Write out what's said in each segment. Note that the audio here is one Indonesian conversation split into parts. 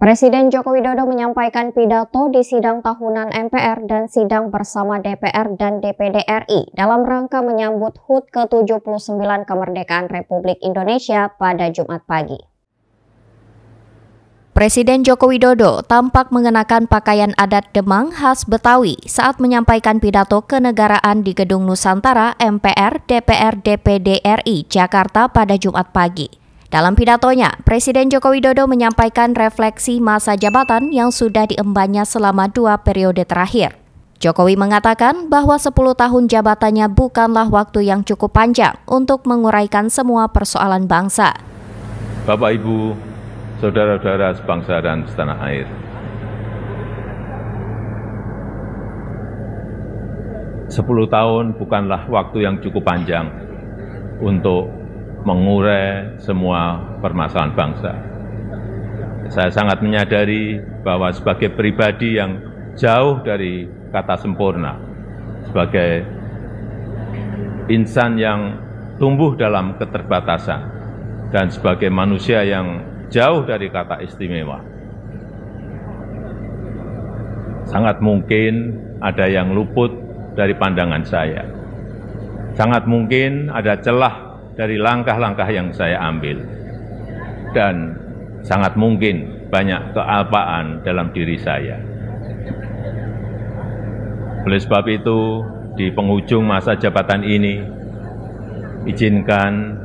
Presiden Joko Widodo menyampaikan pidato di sidang tahunan MPR dan sidang bersama DPR dan DPD RI dalam rangka menyambut HUT ke-79 kemerdekaan Republik Indonesia pada Jumat pagi. Presiden Joko Widodo tampak mengenakan pakaian adat Demang khas Betawi saat menyampaikan pidato kenegaraan di Gedung Nusantara MPR DPR DPD RI Jakarta pada Jumat pagi. Dalam pidatonya, Presiden Joko Widodo menyampaikan refleksi masa jabatan yang sudah diembannya selama dua periode terakhir. Jokowi mengatakan bahwa 10 tahun jabatannya bukanlah waktu yang cukup panjang untuk menguraikan semua persoalan bangsa. Bapak Ibu, saudara-saudara sebangsa dan setanah air. Sepuluh tahun bukanlah waktu yang cukup panjang untuk mengurai semua permasalahan bangsa. Saya sangat menyadari bahwa sebagai pribadi yang jauh dari kata sempurna, sebagai insan yang tumbuh dalam keterbatasan, dan sebagai manusia yang jauh dari kata istimewa. Sangat mungkin ada yang luput dari pandangan saya. Sangat mungkin ada celah dari langkah-langkah yang saya ambil. Dan sangat mungkin banyak kealpaan dalam diri saya. Oleh sebab itu, di penghujung masa jabatan ini, izinkan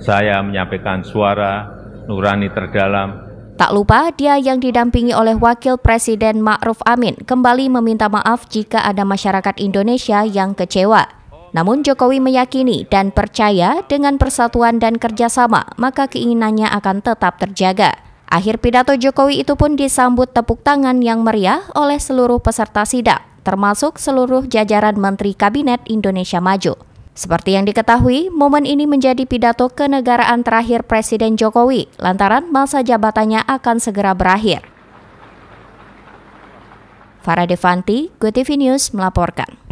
saya menyampaikan suara nurani terdalam Tak lupa, dia yang didampingi oleh Wakil Presiden Ma'ruf Amin kembali meminta maaf jika ada masyarakat Indonesia yang kecewa. Namun Jokowi meyakini dan percaya dengan persatuan dan kerjasama maka keinginannya akan tetap terjaga. Akhir pidato Jokowi itu pun disambut tepuk tangan yang meriah oleh seluruh peserta sidak, termasuk seluruh jajaran Menteri Kabinet Indonesia Maju. Seperti yang diketahui, momen ini menjadi pidato kenegaraan terakhir Presiden Jokowi lantaran masa jabatannya akan segera berakhir. Farah Devanti, GoTV News melaporkan.